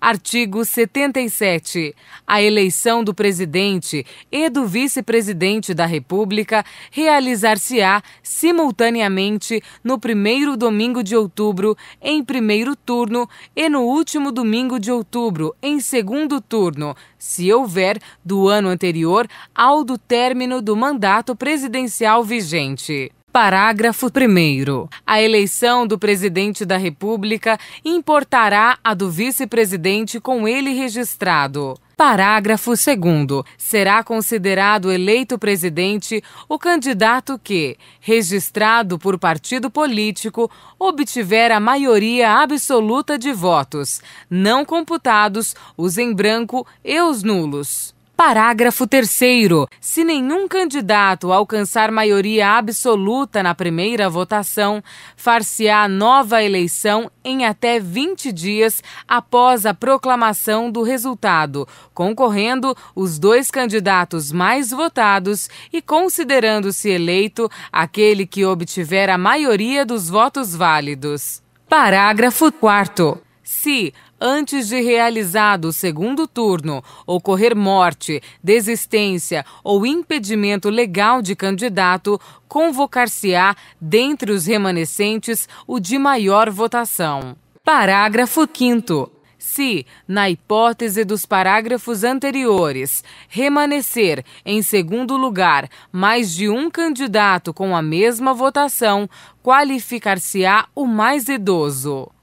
Artigo 77. A eleição do presidente e do vice-presidente da República realizar-se-á simultaneamente no primeiro domingo de outubro, em primeiro turno, e no último domingo de outubro, em segundo turno, se houver, do ano anterior ao do término do mandato presidencial vigente. Parágrafo 1. A eleição do presidente da República importará a do vice-presidente com ele registrado. Parágrafo 2. Será considerado eleito presidente o candidato que, registrado por partido político, obtiver a maioria absoluta de votos, não computados os em branco e os nulos. Parágrafo 3. Se nenhum candidato alcançar maioria absoluta na primeira votação, far-se-á nova eleição em até 20 dias após a proclamação do resultado, concorrendo os dois candidatos mais votados e considerando-se eleito aquele que obtiver a maioria dos votos válidos. Parágrafo 4. Se antes de realizado o segundo turno, ocorrer morte, desistência ou impedimento legal de candidato, convocar-se-á, dentre os remanescentes, o de maior votação. Parágrafo 5. Se, na hipótese dos parágrafos anteriores, remanescer, em segundo lugar, mais de um candidato com a mesma votação, qualificar-se-á o mais idoso.